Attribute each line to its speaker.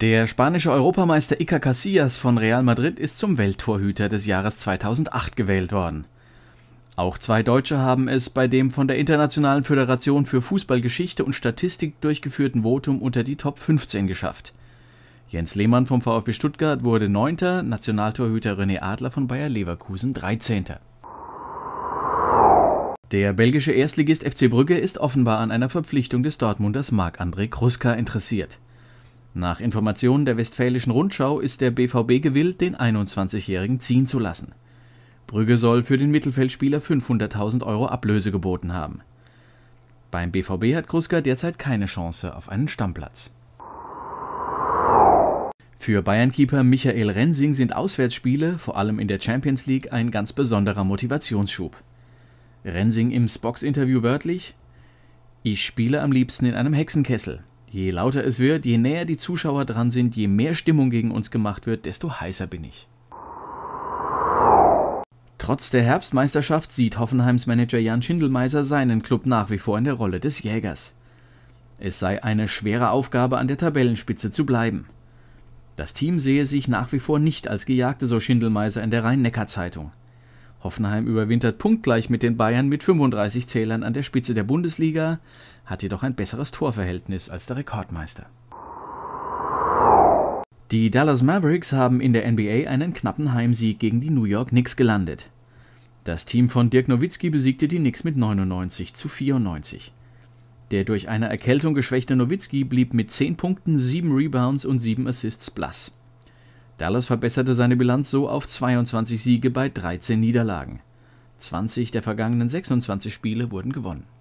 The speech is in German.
Speaker 1: Der spanische Europameister Iker Casillas von Real Madrid ist zum Welttorhüter des Jahres 2008 gewählt worden. Auch zwei Deutsche haben es bei dem von der Internationalen Föderation für Fußballgeschichte und Statistik durchgeführten Votum unter die Top 15 geschafft. Jens Lehmann vom VfB Stuttgart wurde 9., Nationaltorhüter René Adler von Bayer Leverkusen 13. Der belgische Erstligist FC Brügge ist offenbar an einer Verpflichtung des Dortmunders Marc-André Kruska interessiert. Nach Informationen der Westfälischen Rundschau ist der BVB gewillt, den 21-Jährigen ziehen zu lassen. Brügge soll für den Mittelfeldspieler 500.000 Euro Ablöse geboten haben. Beim BVB hat Kruska derzeit keine Chance auf einen Stammplatz. Für Bayern-Keeper Michael Rensing sind Auswärtsspiele, vor allem in der Champions League, ein ganz besonderer Motivationsschub. Rensing im Spox-Interview wörtlich: Ich spiele am liebsten in einem Hexenkessel. Je lauter es wird, je näher die Zuschauer dran sind, je mehr Stimmung gegen uns gemacht wird, desto heißer bin ich. Trotz der Herbstmeisterschaft sieht Hoffenheims Manager Jan Schindelmeiser seinen Club nach wie vor in der Rolle des Jägers. Es sei eine schwere Aufgabe, an der Tabellenspitze zu bleiben. Das Team sehe sich nach wie vor nicht als Gejagte, so Schindelmeiser in der Rhein-Neckar-Zeitung. Hoffenheim überwintert punktgleich mit den Bayern mit 35 Zählern an der Spitze der Bundesliga, hat jedoch ein besseres Torverhältnis als der Rekordmeister. Die Dallas Mavericks haben in der NBA einen knappen Heimsieg gegen die New York Knicks gelandet. Das Team von Dirk Nowitzki besiegte die Knicks mit 99 zu 94. Der durch eine Erkältung geschwächte Nowitzki blieb mit 10 Punkten, 7 Rebounds und 7 Assists blass. Dallas verbesserte seine Bilanz so auf 22 Siege bei 13 Niederlagen. 20 der vergangenen 26 Spiele wurden gewonnen.